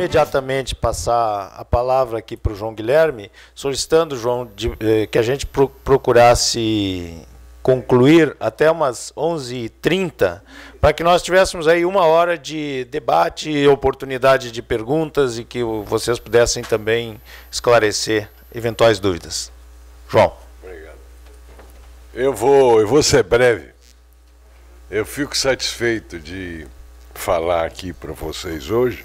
imediatamente passar a palavra aqui para o João Guilherme, solicitando, João, de, eh, que a gente pro, procurasse concluir até umas 11h30, para que nós tivéssemos aí uma hora de debate, oportunidade de perguntas e que vocês pudessem também esclarecer eventuais dúvidas. João. Obrigado. Eu vou, eu vou ser breve. Eu fico satisfeito de falar aqui para vocês hoje,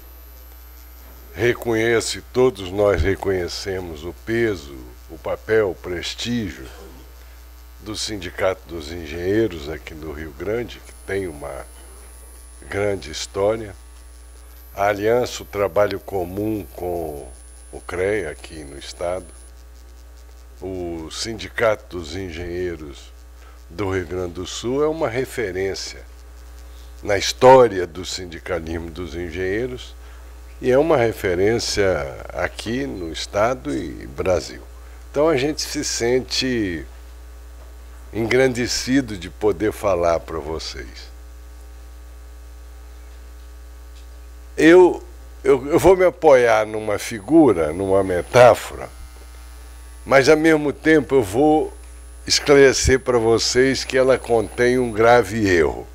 reconhece, todos nós reconhecemos o peso, o papel, o prestígio do Sindicato dos Engenheiros aqui do Rio Grande, que tem uma grande história. A aliança, o trabalho comum com o CREA aqui no Estado. O Sindicato dos Engenheiros do Rio Grande do Sul é uma referência na história do sindicalismo dos engenheiros e é uma referência aqui no Estado e Brasil. Então a gente se sente engrandecido de poder falar para vocês. Eu, eu, eu, vou me apoiar numa figura, numa metáfora, mas ao mesmo tempo eu vou esclarecer para vocês que ela contém um grave erro.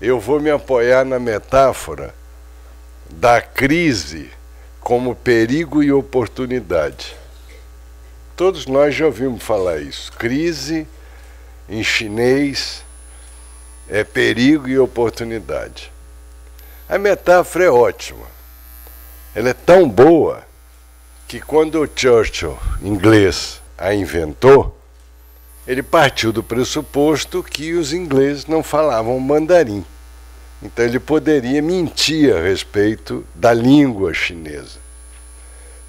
Eu vou me apoiar na metáfora da crise como perigo e oportunidade. Todos nós já ouvimos falar isso. Crise, em chinês, é perigo e oportunidade. A metáfora é ótima. Ela é tão boa que quando o Churchill, inglês, a inventou, ele partiu do pressuposto que os ingleses não falavam mandarim. Então ele poderia mentir a respeito da língua chinesa.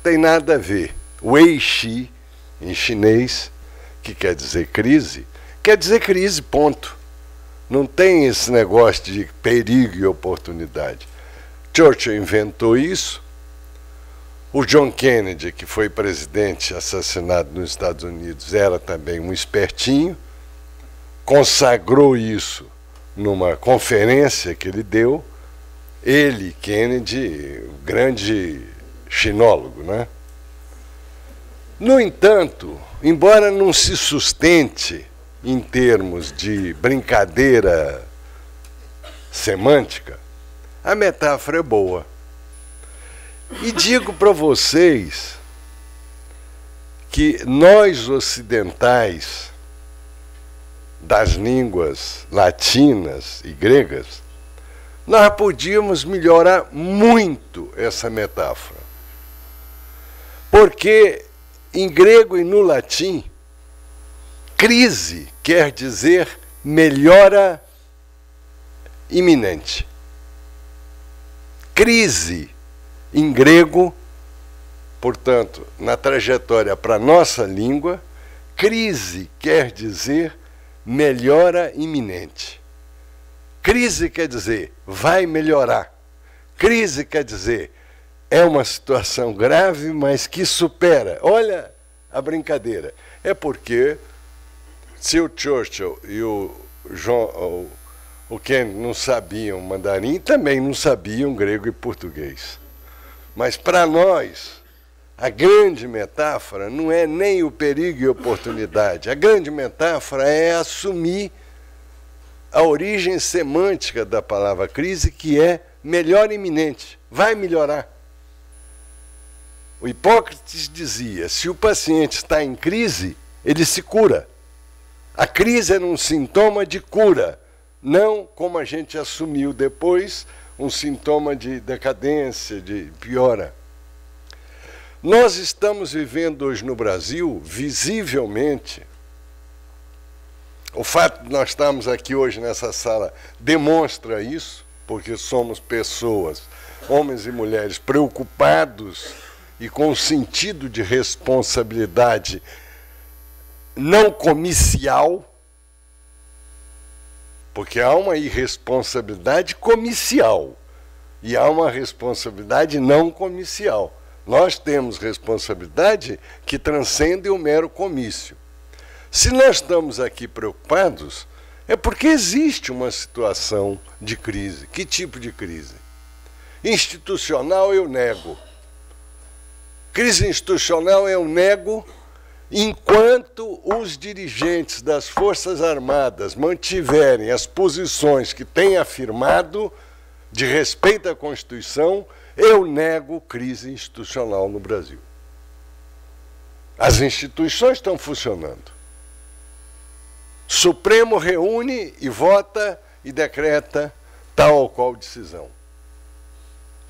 Tem nada a ver. Wei Xi, em chinês, que quer dizer crise, quer dizer crise, ponto. Não tem esse negócio de perigo e oportunidade. Churchill inventou isso. O John Kennedy, que foi presidente assassinado nos Estados Unidos, era também um espertinho, consagrou isso numa conferência que ele deu, ele, Kennedy, o grande chinólogo, né? No entanto, embora não se sustente em termos de brincadeira semântica, a metáfora é boa. E digo para vocês que nós ocidentais das línguas latinas e gregas, nós podíamos melhorar muito essa metáfora. Porque em grego e no latim, crise quer dizer melhora iminente. Crise em grego, portanto, na trajetória para a nossa língua, crise quer dizer melhora iminente. Crise quer dizer vai melhorar. Crise quer dizer é uma situação grave, mas que supera. Olha a brincadeira. É porque se o Churchill e o, John, o, o Ken não sabiam mandarim, também não sabiam grego e português. Mas para nós, a grande metáfora não é nem o perigo e oportunidade. A grande metáfora é assumir a origem semântica da palavra crise, que é melhor iminente, vai melhorar. O Hipócrates dizia: se o paciente está em crise, ele se cura. A crise era um sintoma de cura, não como a gente assumiu depois, um sintoma de decadência, de piora. Nós estamos vivendo hoje no Brasil, visivelmente, o fato de nós estarmos aqui hoje nessa sala demonstra isso, porque somos pessoas, homens e mulheres, preocupados e com um sentido de responsabilidade não comicial, porque há uma irresponsabilidade comicial e há uma responsabilidade não comicial. Nós temos responsabilidade que transcende o mero comício. Se nós estamos aqui preocupados, é porque existe uma situação de crise. Que tipo de crise? Institucional eu nego. Crise institucional eu nego enquanto os dirigentes das Forças Armadas mantiverem as posições que têm afirmado de respeito à Constituição, eu nego crise institucional no Brasil. As instituições estão funcionando. Supremo reúne e vota e decreta tal ou qual decisão.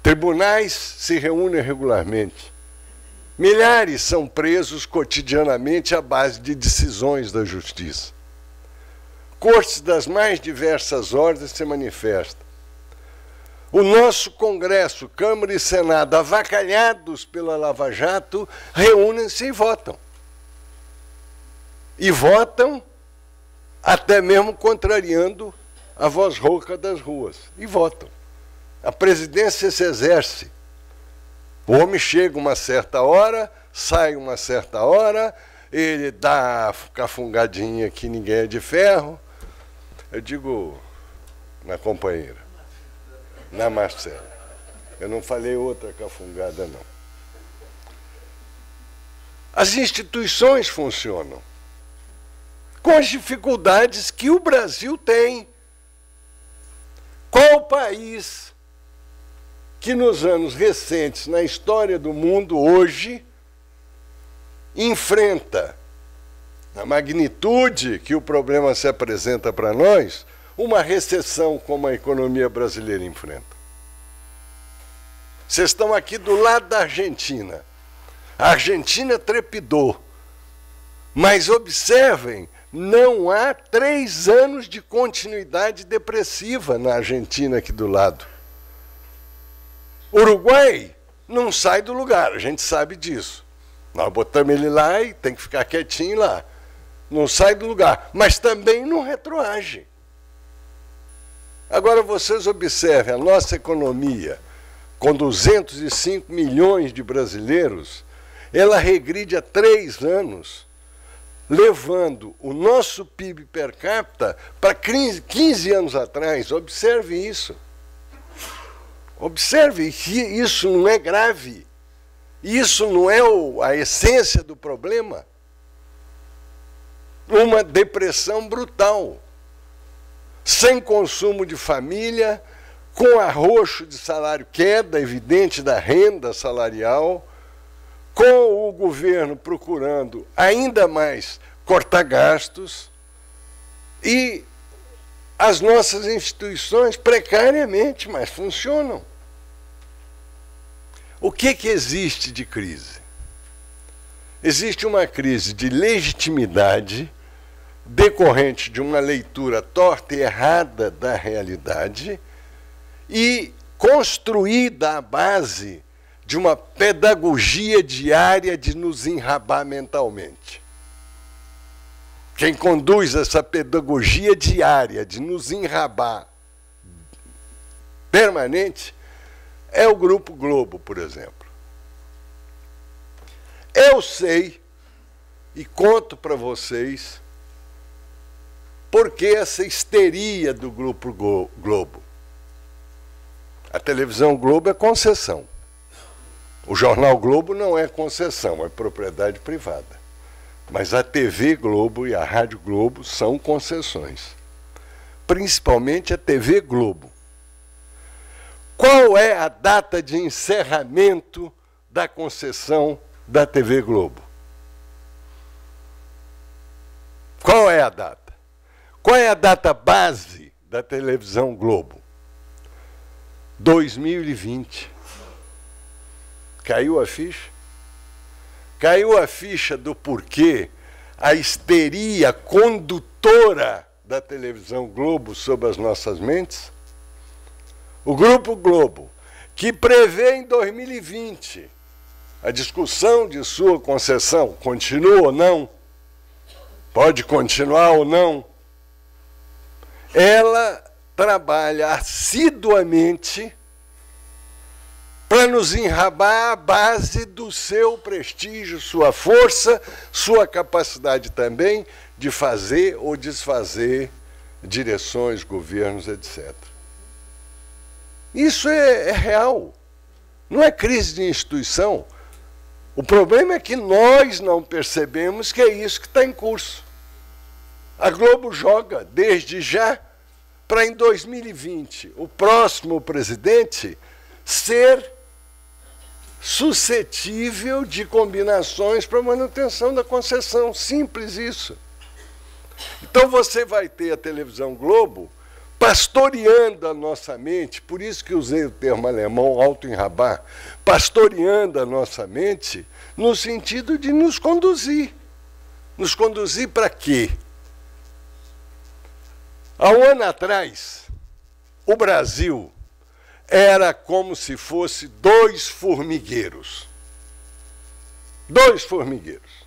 Tribunais se reúnem regularmente. Milhares são presos cotidianamente à base de decisões da justiça. Cortes das mais diversas ordens se manifestam. O nosso Congresso, Câmara e Senado, avacalhados pela Lava Jato, reúnem-se e votam. E votam até mesmo contrariando a voz rouca das ruas. E votam. A presidência se exerce. O homem chega uma certa hora, sai uma certa hora, ele dá a cafungadinha que ninguém é de ferro. Eu digo na companheira na Marcela. Eu não falei outra cafungada, não. As instituições funcionam com as dificuldades que o Brasil tem. Qual país que nos anos recentes, na história do mundo hoje, enfrenta a magnitude que o problema se apresenta para nós, uma recessão como a economia brasileira enfrenta. Vocês estão aqui do lado da Argentina. A Argentina trepidou. Mas observem, não há três anos de continuidade depressiva na Argentina aqui do lado. Uruguai não sai do lugar, a gente sabe disso. Nós botamos ele lá e tem que ficar quietinho lá. Não sai do lugar, mas também não retroage. Agora vocês observem, a nossa economia, com 205 milhões de brasileiros, ela regride há três anos, levando o nosso PIB per capita para 15, anos atrás. Observe isso. Observe que isso não é grave. Isso não é o, a essência do problema. Uma depressão brutal sem consumo de família, com arroxo de salário, queda evidente da renda salarial, com o governo procurando ainda mais cortar gastos e as nossas instituições precariamente, mas funcionam. O que, que existe de crise? Existe uma crise de legitimidade decorrente de uma leitura torta e errada da realidade e construída à base de uma pedagogia diária de nos enrabar mentalmente. Quem conduz essa pedagogia diária de nos enrabar permanente é o Grupo Globo, por exemplo. Eu sei e conto para vocês por que essa histeria do Grupo Globo? A televisão Globo é concessão. O jornal Globo não é concessão, é propriedade privada. Mas a TV Globo e a Rádio Globo são concessões. Principalmente a TV Globo. Qual é a data de encerramento da concessão da TV Globo? Qual é a data? Qual é a data base da televisão Globo? 2020. Caiu a ficha? Caiu a ficha do porquê a histeria condutora da televisão Globo sobre as nossas mentes? O Grupo Globo, que prevê em 2020 a discussão de sua concessão, continua ou não? Pode continuar ou não? ela trabalha assiduamente para nos enrabar a base do seu prestígio, sua força, sua capacidade também de fazer ou desfazer direções, governos, etc. Isso é, é real. Não é crise de instituição. O problema é que nós não percebemos que é isso que está em curso. A Globo joga desde já para em 2020 o próximo presidente ser suscetível de combinações para manutenção da concessão. Simples isso. Então você vai ter a televisão Globo pastoreando a nossa mente, por isso que usei o termo alemão alto em rabá, pastoreando a nossa mente no sentido de nos conduzir. Nos conduzir para quê? Há um ano atrás, o Brasil era como se fosse dois formigueiros. Dois formigueiros.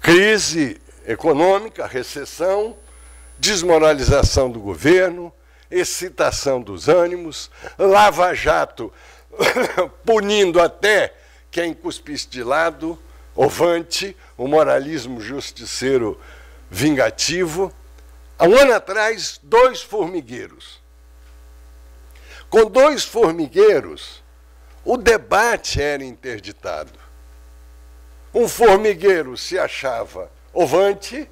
Crise econômica, recessão, desmoralização do governo, excitação dos ânimos, lava-jato punindo até quem cuspisse de lado, ovante, o moralismo justiceiro vingativo, Há um ano atrás, dois formigueiros. Com dois formigueiros, o debate era interditado. Um formigueiro se achava ovante,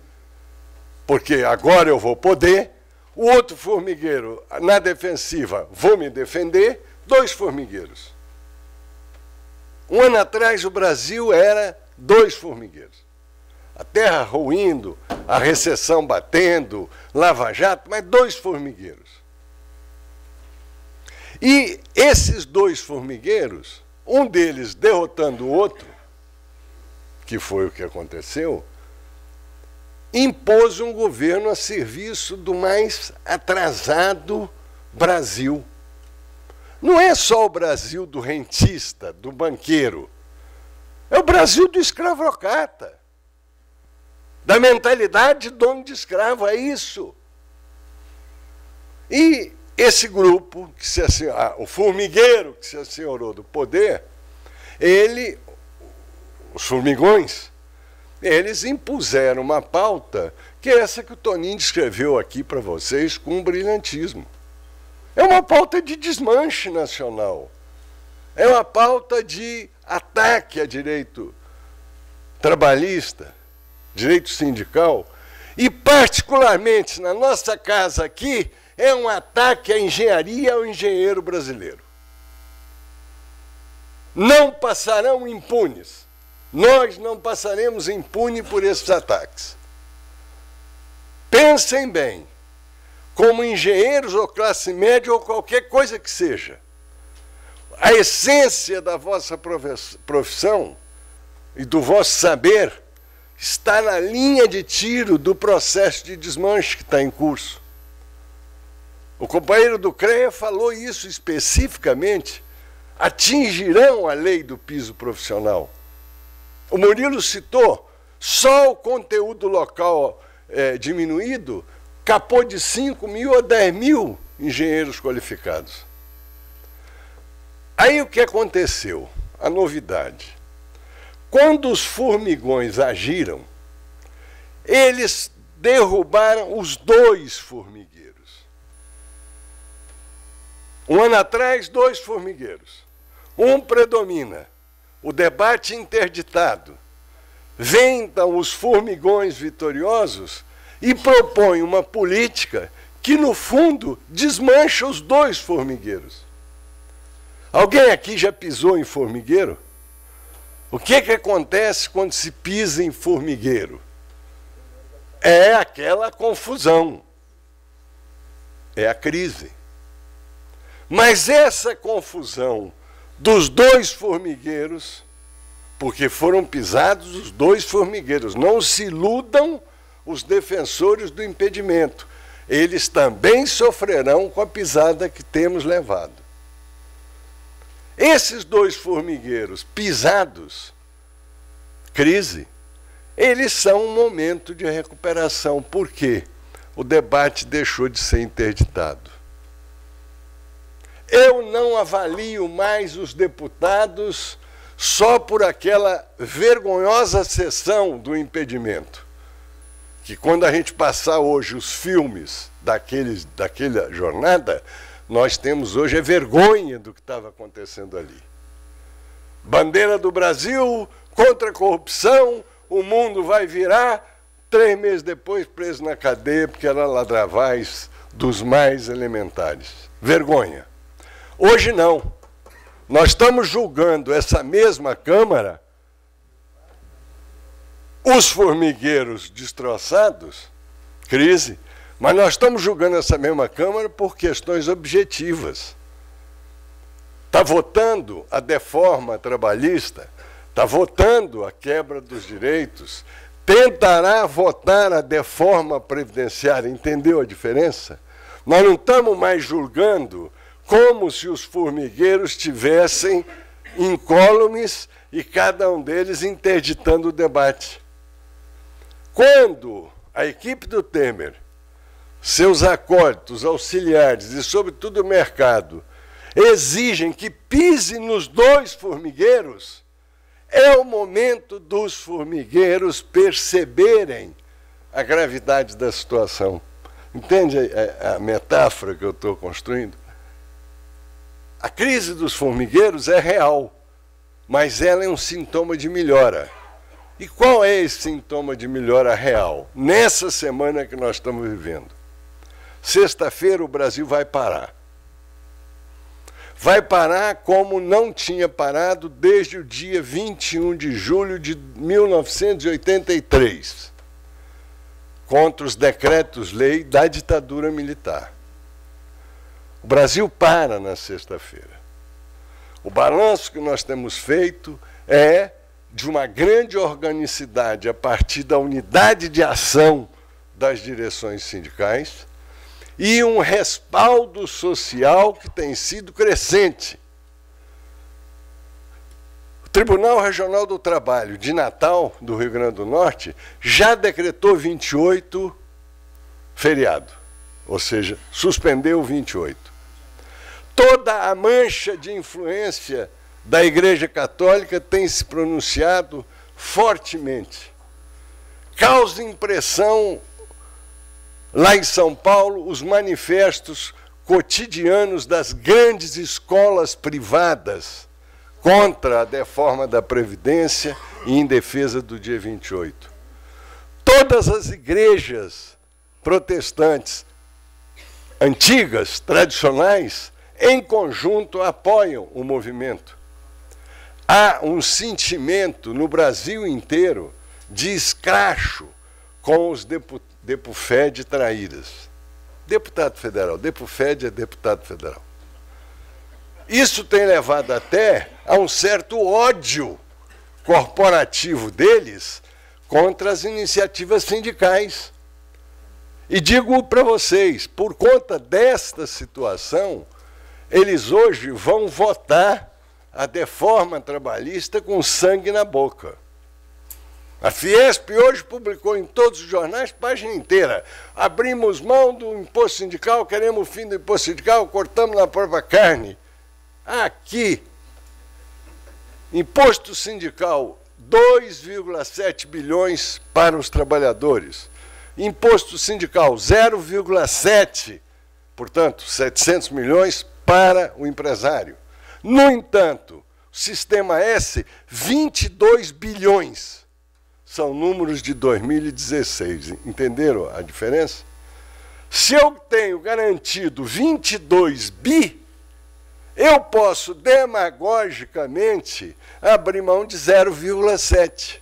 porque agora eu vou poder. O outro formigueiro, na defensiva, vou me defender. Dois formigueiros. Um ano atrás, o Brasil era dois formigueiros a terra ruindo, a recessão batendo, lava-jato, mas dois formigueiros. E esses dois formigueiros, um deles derrotando o outro, que foi o que aconteceu, impôs um governo a serviço do mais atrasado Brasil. Não é só o Brasil do rentista, do banqueiro. É o Brasil do escravocrata da mentalidade de dono de escravo, é isso. E esse grupo, que se assenhora, ah, o formigueiro que se assinou do poder, ele, os formigões, eles impuseram uma pauta que é essa que o Toninho descreveu aqui para vocês com um brilhantismo. É uma pauta de desmanche nacional. É uma pauta de ataque a direito trabalhista direito sindical, e particularmente na nossa casa aqui, é um ataque à engenharia ao engenheiro brasileiro. Não passarão impunes. Nós não passaremos impune por esses ataques. Pensem bem, como engenheiros ou classe média ou qualquer coisa que seja, a essência da vossa profissão e do vosso saber está na linha de tiro do processo de desmanche que está em curso. O companheiro do CREA falou isso especificamente. Atingirão a lei do piso profissional. O Murilo citou só o conteúdo local é, diminuído capou de 5 mil a 10 mil engenheiros qualificados. Aí o que aconteceu? A novidade. Quando os formigões agiram, eles derrubaram os dois formigueiros. Um ano atrás, dois formigueiros. Um predomina, o debate interditado. Vem então os formigões vitoriosos e propõe uma política que, no fundo, desmancha os dois formigueiros. Alguém aqui já pisou em formigueiro? O que, é que acontece quando se pisa em formigueiro? É aquela confusão, é a crise. Mas essa confusão dos dois formigueiros, porque foram pisados os dois formigueiros, não se iludam os defensores do impedimento, eles também sofrerão com a pisada que temos levado. Esses dois formigueiros pisados, crise, eles são um momento de recuperação, porque o debate deixou de ser interditado. Eu não avalio mais os deputados só por aquela vergonhosa sessão do impedimento. Que quando a gente passar hoje os filmes daqueles, daquela jornada, nós temos hoje é vergonha do que estava acontecendo ali. Bandeira do Brasil contra a corrupção, o mundo vai virar. Três meses depois, preso na cadeia, porque era ladravais dos mais elementares. Vergonha. Hoje não. Nós estamos julgando essa mesma Câmara, os formigueiros destroçados, crise, mas nós estamos julgando essa mesma Câmara por questões objetivas. Está votando a deforma trabalhista, está votando a quebra dos direitos, tentará votar a deforma previdenciária. Entendeu a diferença? Nós não estamos mais julgando como se os formigueiros tivessem incólumes e cada um deles interditando o debate. Quando a equipe do Temer seus acólitos, auxiliares e, sobretudo, o mercado exigem que pise nos dois formigueiros, é o momento dos formigueiros perceberem a gravidade da situação. Entende a, a metáfora que eu estou construindo? A crise dos formigueiros é real, mas ela é um sintoma de melhora. E qual é esse sintoma de melhora real? Nessa semana que nós estamos vivendo. Sexta-feira o Brasil vai parar. Vai parar como não tinha parado desde o dia 21 de julho de 1983, contra os decretos-lei da ditadura militar. O Brasil para na sexta-feira. O balanço que nós temos feito é de uma grande organicidade a partir da unidade de ação das direções sindicais e um respaldo social que tem sido crescente. O Tribunal Regional do Trabalho de Natal, do Rio Grande do Norte, já decretou 28 feriado, ou seja, suspendeu 28. Toda a mancha de influência da Igreja Católica tem se pronunciado fortemente. Causa impressão lá em São Paulo, os manifestos cotidianos das grandes escolas privadas contra a deforma da Previdência e em defesa do dia 28. Todas as igrejas protestantes antigas, tradicionais, em conjunto apoiam o movimento. Há um sentimento no Brasil inteiro de escracho com os deputados Depufed Traíras. Deputado federal, Depufed é deputado federal. Isso tem levado até a um certo ódio corporativo deles contra as iniciativas sindicais. E digo para vocês, por conta desta situação, eles hoje vão votar a deforma trabalhista com sangue na boca. A Fiesp hoje publicou em todos os jornais, página inteira. Abrimos mão do imposto sindical, queremos o fim do imposto sindical, cortamos na própria carne. Aqui, imposto sindical, 2,7 bilhões para os trabalhadores. Imposto sindical, 0,7, portanto, 700 milhões para o empresário. No entanto, sistema S, 22 bilhões são números de 2016. Entenderam a diferença? Se eu tenho garantido 22 bi, eu posso demagogicamente abrir mão de 0,7.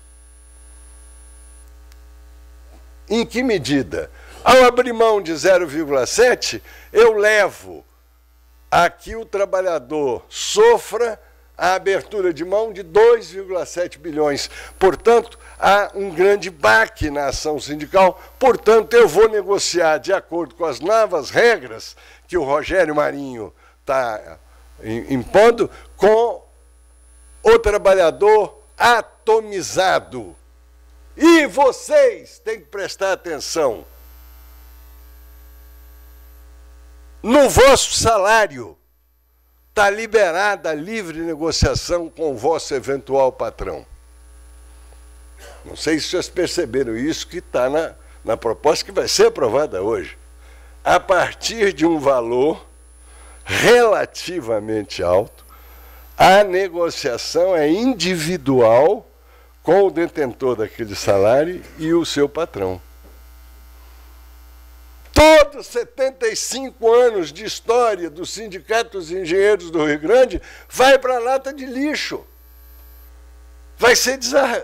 Em que medida? Ao abrir mão de 0,7, eu levo a que o trabalhador sofra a abertura de mão de 2,7 bilhões. Portanto, há um grande baque na ação sindical. Portanto, eu vou negociar de acordo com as novas regras que o Rogério Marinho está eh, impondo com o trabalhador atomizado. E vocês têm que prestar atenção no vosso salário. Está liberada a livre negociação com o vosso eventual patrão. Não sei se vocês perceberam isso que está na, na proposta que vai ser aprovada hoje. A partir de um valor relativamente alto, a negociação é individual com o detentor daquele salário e o seu patrão. Todos 75 anos de história dos sindicatos engenheiros do Rio Grande vai para a lata de lixo. Vai ser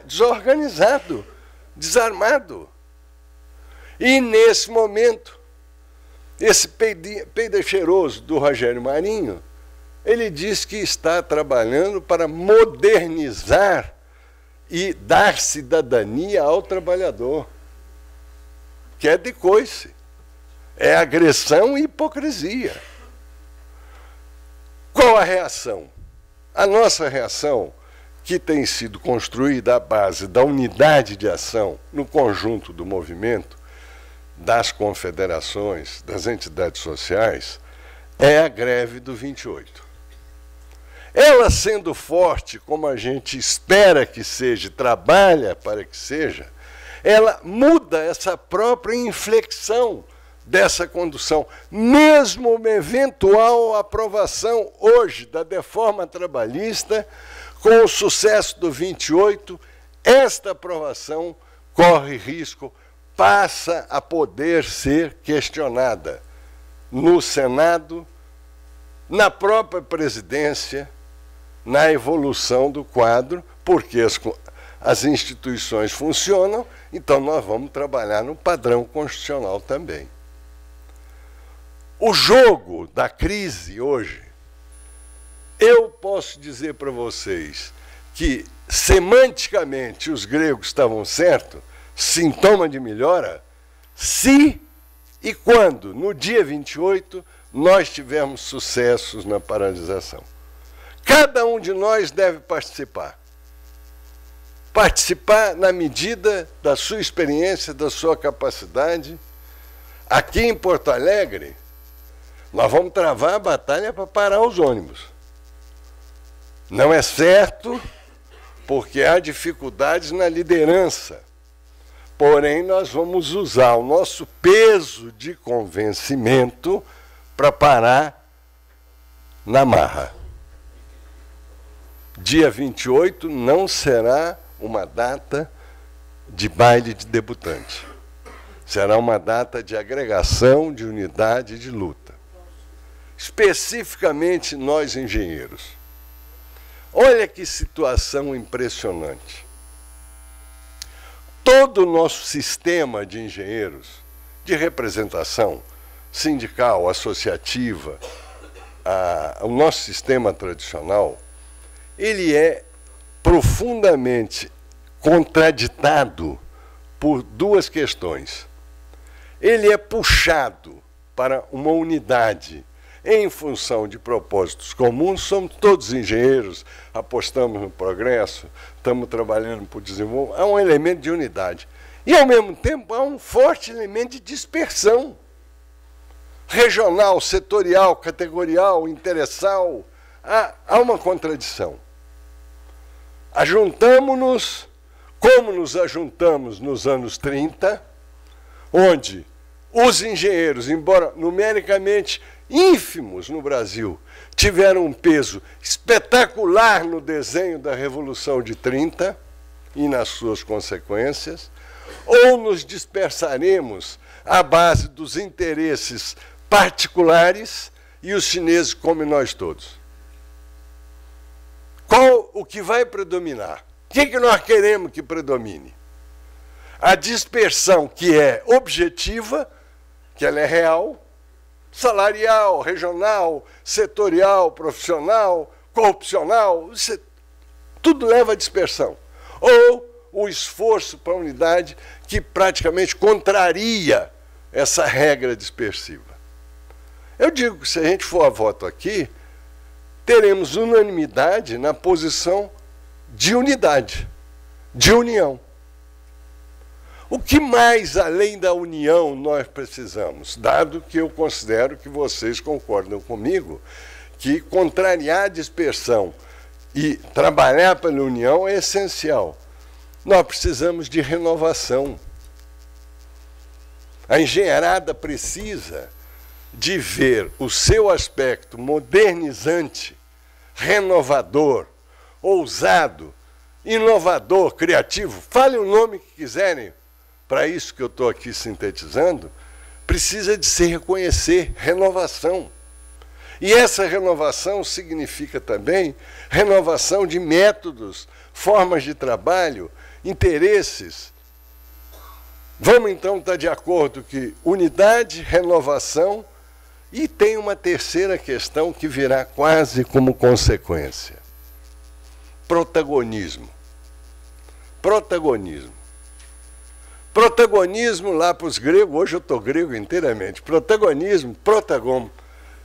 desorganizado, desarmado. E nesse momento, esse peida cheiroso do Rogério Marinho, ele diz que está trabalhando para modernizar e dar cidadania ao trabalhador, que é de coice. É agressão e hipocrisia. Qual a reação? A nossa reação, que tem sido construída à base da unidade de ação no conjunto do movimento, das confederações, das entidades sociais, é a greve do 28. Ela sendo forte, como a gente espera que seja, trabalha para que seja, ela muda essa própria inflexão dessa condução. Mesmo uma eventual aprovação hoje da reforma trabalhista, com o sucesso do 28, esta aprovação corre risco, passa a poder ser questionada no Senado, na própria presidência, na evolução do quadro, porque as, as instituições funcionam, então nós vamos trabalhar no padrão constitucional também. O jogo da crise hoje, eu posso dizer para vocês que semanticamente os gregos estavam certo, sintoma de melhora, se e quando, no dia 28, nós tivermos sucessos na paralisação. Cada um de nós deve participar. Participar na medida da sua experiência, da sua capacidade. Aqui em Porto Alegre, nós vamos travar a batalha para parar os ônibus. Não é certo, porque há dificuldades na liderança. Porém, nós vamos usar o nosso peso de convencimento para parar na marra. Dia 28 não será uma data de baile de debutante. Será uma data de agregação, de unidade, de luta especificamente nós engenheiros. Olha que situação impressionante. Todo o nosso sistema de engenheiros, de representação sindical, associativa, a, o nosso sistema tradicional, ele é profundamente contraditado por duas questões. Ele é puxado para uma unidade em função de propósitos comuns, somos todos engenheiros, apostamos no progresso, estamos trabalhando para o desenvolvimento. Há é um elemento de unidade. E, ao mesmo tempo, há um forte elemento de dispersão regional, setorial, categorial, interessal. Há, há uma contradição. Ajuntamos-nos, como nos ajuntamos nos anos 30, onde os engenheiros, embora numericamente ínfimos no Brasil, tiveram um peso espetacular no desenho da Revolução de 30 e nas suas consequências, ou nos dispersaremos à base dos interesses particulares e os chineses como nós todos. Qual o que vai predominar? O que, que nós queremos que predomine? A dispersão que é objetiva que ela é real, salarial, regional, setorial, profissional, corrupcional, isso é, tudo leva à dispersão. Ou o esforço para a unidade que praticamente contraria essa regra dispersiva. Eu digo que se a gente for a voto aqui, teremos unanimidade na posição de unidade, de união. O que mais, além da união, nós precisamos? Dado que eu considero que vocês concordam comigo, que contrariar a dispersão e trabalhar pela união é essencial. Nós precisamos de renovação. A engenharada precisa de ver o seu aspecto modernizante, renovador, ousado, inovador, criativo. Fale o nome que quiserem, para isso que eu estou aqui sintetizando, precisa de se reconhecer renovação. E essa renovação significa também renovação de métodos, formas de trabalho, interesses. Vamos então estar tá de acordo que unidade, renovação e tem uma terceira questão que virá quase como consequência: protagonismo. Protagonismo. Protagonismo lá para os gregos, hoje eu estou grego inteiramente. Protagonismo, protagon,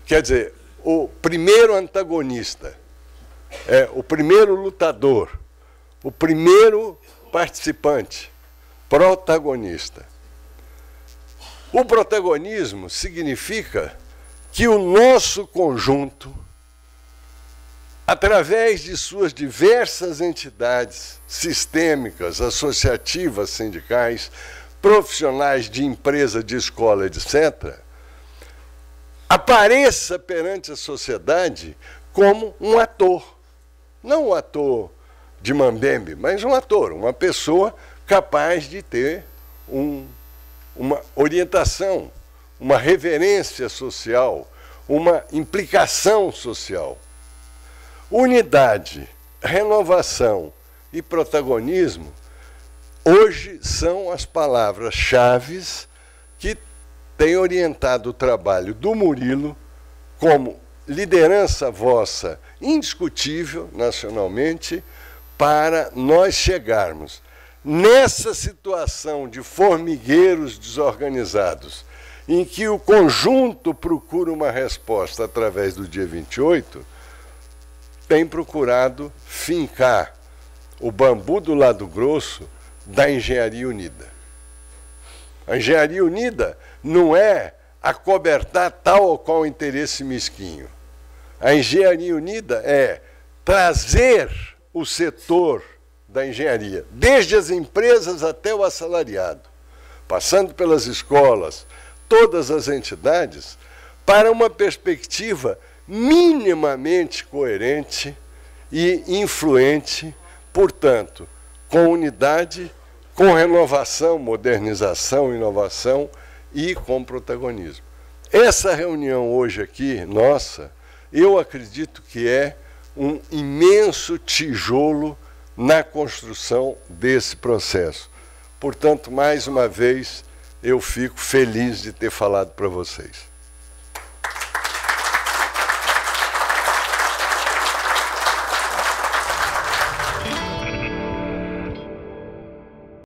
quer dizer, o primeiro antagonista, é o primeiro lutador, o primeiro participante, protagonista. O protagonismo significa que o nosso conjunto através de suas diversas entidades sistêmicas, associativas, sindicais, profissionais de empresa, de escola, etc., apareça perante a sociedade como um ator. Não um ator de mambembe, mas um ator, uma pessoa capaz de ter um, uma orientação, uma reverência social, uma implicação social. Unidade, renovação e protagonismo hoje são as palavras-chave que têm orientado o trabalho do Murilo como liderança vossa indiscutível nacionalmente para nós chegarmos nessa situação de formigueiros desorganizados, em que o conjunto procura uma resposta através do dia 28, tem procurado fincar o bambu do lado grosso da Engenharia Unida. A Engenharia Unida não é acobertar tal ou qual interesse mesquinho. A Engenharia Unida é trazer o setor da engenharia, desde as empresas até o assalariado, passando pelas escolas, todas as entidades, para uma perspectiva minimamente coerente e influente, portanto, com unidade, com renovação, modernização, inovação e com protagonismo. Essa reunião hoje aqui, nossa, eu acredito que é um imenso tijolo na construção desse processo. Portanto, mais uma vez, eu fico feliz de ter falado para vocês.